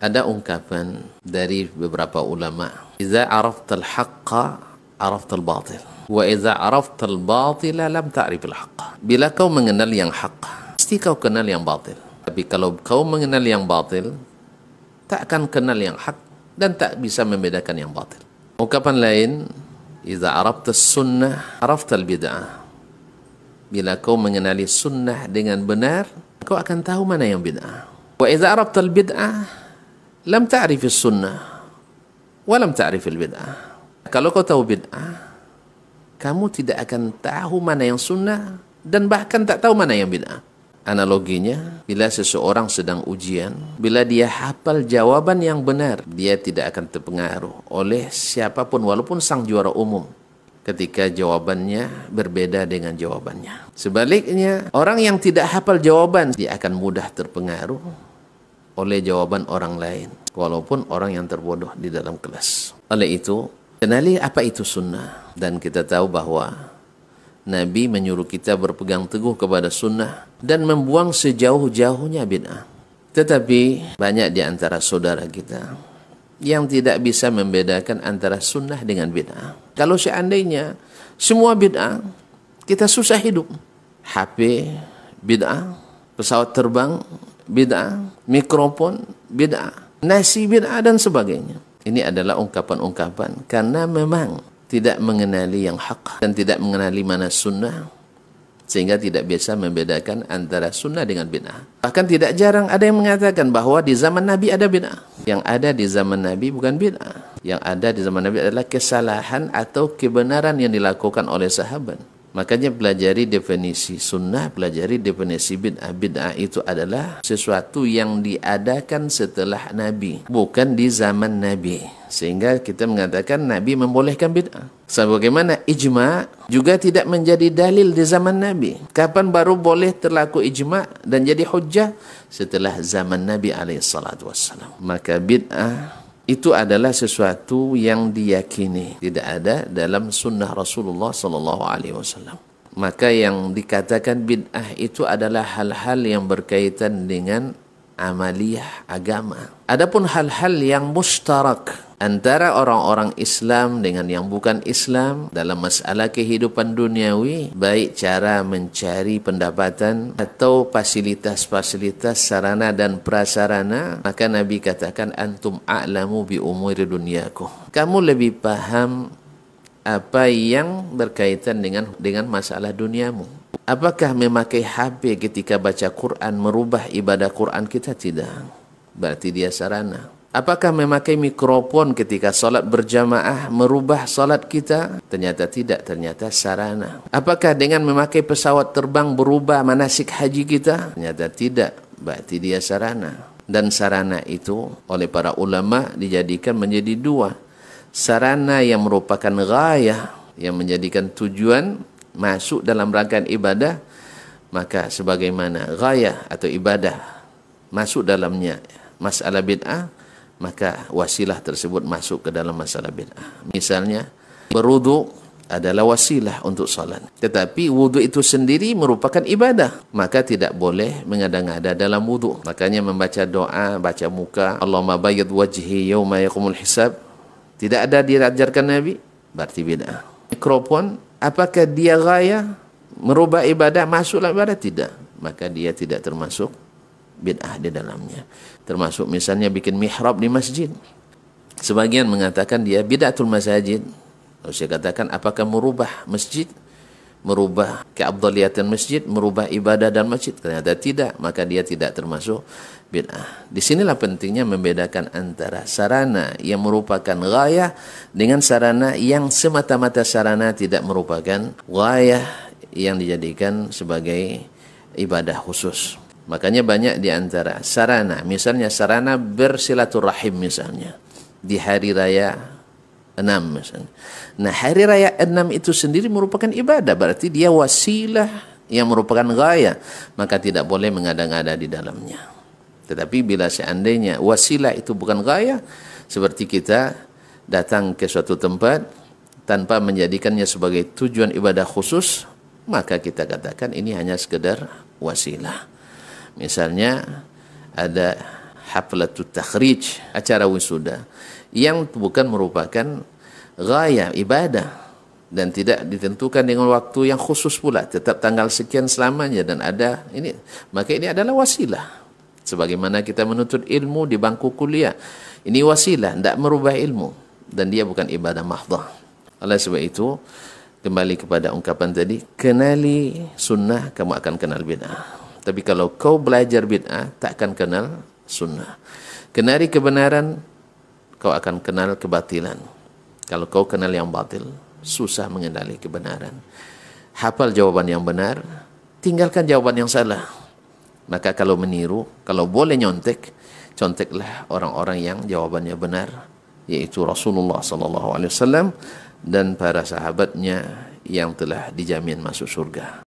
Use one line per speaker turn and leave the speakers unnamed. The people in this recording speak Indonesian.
Ada ungkapan dari beberapa ulama, "Idza araftal haqqa araftal batil." Wa idza araftal batila lam ta'rifil haqq. Bila kau mengenal yang hak, pasti kau kenal yang batil. Tapi kalau kau mengenal yang batil, tak akan kenal yang hak dan tak bisa membedakan yang batil. Ungkapan lain, "Idza araftas sunnah, araftal bid'ah." Bila kau mengenali sunnah dengan benar, kau akan tahu mana yang bid'ah. Wa idza araftal bid'ah, lam ta'rif sunnah wa lam ta'rif bid'ah. Kalau kau tahu bid'ah, kamu tidak akan tahu mana yang sunnah dan bahkan tak tahu mana yang bid'ah. Analoginya, bila seseorang sedang ujian, bila dia hafal jawaban yang benar, dia tidak akan terpengaruh oleh siapapun walaupun sang juara umum ketika jawabannya berbeda dengan jawabannya. Sebaliknya, orang yang tidak hafal jawaban, dia akan mudah terpengaruh oleh jawaban orang lain, walaupun orang yang terbodoh di dalam kelas. Oleh itu, kenali apa itu sunnah, dan kita tahu bahwa Nabi menyuruh kita berpegang teguh kepada sunnah dan membuang sejauh-jauhnya bid'ah. Tetapi banyak di antara saudara kita yang tidak bisa membedakan antara sunnah dengan bid'ah. Kalau seandainya semua bid'ah, kita susah hidup. HP bid'ah, pesawat terbang bid'ah, mikrofon bid'ah, nasi bid'ah dan sebagainya. Ini adalah ungkapan-ungkapan karena memang tidak mengenali yang hak dan tidak mengenali mana sunnah sehingga tidak biasa membedakan antara sunnah dengan bid'ah. Bahkan tidak jarang ada yang mengatakan bahwa di zaman Nabi ada bid'ah. Yang ada di zaman Nabi bukan bid'ah. Yang ada di zaman Nabi adalah kesalahan atau kebenaran yang dilakukan oleh sahabat. Makanya pelajari definisi sunnah, pelajari definisi bid'ah. Bid'ah itu adalah sesuatu yang diadakan setelah Nabi, bukan di zaman Nabi. Sehingga kita mengatakan Nabi membolehkan bid'ah. Sebagaimana ijma juga tidak menjadi dalil di zaman Nabi. Kapan baru boleh terlaku ijma dan jadi hujah? Setelah zaman Nabi AS. Maka bid'ah itu adalah sesuatu yang diyakini tidak ada dalam sunnah Rasulullah Sallallahu Alaihi Wasallam. Maka yang dikatakan bid'ah itu adalah hal-hal yang berkaitan dengan amaliyah agama. Adapun hal-hal yang mustarak antara orang-orang Islam dengan yang bukan Islam dalam masalah kehidupan duniawi baik cara mencari pendapatan atau fasilitas-fasilitas sarana dan prasarana maka Nabi katakan antum a'lamu bi umuri dunyaku kamu lebih paham apa yang berkaitan dengan dengan masalah duniamu apakah memakai HP ketika baca Quran merubah ibadah Quran kita tidak berarti dia sarana Apakah memakai mikrofon ketika solat berjamaah merubah solat kita? Ternyata tidak, ternyata sarana. Apakah dengan memakai pesawat terbang berubah manasik haji kita? Ternyata tidak, berarti dia sarana. Dan sarana itu oleh para ulama dijadikan menjadi dua. Sarana yang merupakan gaya yang menjadikan tujuan masuk dalam rangkaian ibadah, maka sebagaimana gaya atau ibadah masuk dalamnya masalah bid'ah, maka wasilah tersebut masuk ke dalam masalah bid'ah. Misalnya berudu adalah wasilah untuk salat. Tetapi wudu itu sendiri merupakan ibadah, maka tidak boleh mengada-ngada dalam wudu. Makanya membaca doa, baca muka, Allahumma bayyid wajhi yauma yaqumul hisab. Tidak ada diajarkan Nabi, berarti bid'ah. Mikrofon, apakah dia gaya merubah ibadah masuklah ibadah tidak? Maka dia tidak termasuk bid'ah di dalamnya. Termasuk misalnya bikin mihrab di masjid. Sebagian mengatakan dia bid'atul masajid. Lalu saya katakan apakah merubah masjid? Merubah keabdaliyatan masjid, merubah ibadah dan masjid. Ternyata tidak, maka dia tidak termasuk bid'ah. Disinilah pentingnya membedakan antara sarana yang merupakan gaya dengan sarana yang semata-mata sarana tidak merupakan gaya yang dijadikan sebagai ibadah khusus. Makanya banyak di antara sarana, misalnya sarana bersilaturahim misalnya di hari raya 6 misalnya. Nah, hari raya 6 itu sendiri merupakan ibadah, berarti dia wasilah yang merupakan gaya, maka tidak boleh mengada-ngada di dalamnya. Tetapi bila seandainya wasilah itu bukan gaya, seperti kita datang ke suatu tempat tanpa menjadikannya sebagai tujuan ibadah khusus, maka kita katakan ini hanya sekedar wasilah. misalnya ada haflatut takhrij acara wisuda yang bukan merupakan gaya ibadah dan tidak ditentukan dengan waktu yang khusus pula tetap tanggal sekian selamanya dan ada ini maka ini adalah wasilah sebagaimana kita menuntut ilmu di bangku kuliah ini wasilah tidak merubah ilmu dan dia bukan ibadah mahdhah oleh sebab itu kembali kepada ungkapan tadi kenali sunnah kamu akan kenal bid'ah Tapi kalau kau belajar bid'ah, tak akan kenal sunnah. Kenali kebenaran, kau akan kenal kebatilan. Kalau kau kenal yang batil, susah mengendali kebenaran. Hafal jawaban yang benar, tinggalkan jawaban yang salah. Maka kalau meniru, kalau boleh nyontek, conteklah orang-orang yang jawabannya benar, yaitu Rasulullah SAW dan para sahabatnya yang telah dijamin masuk surga.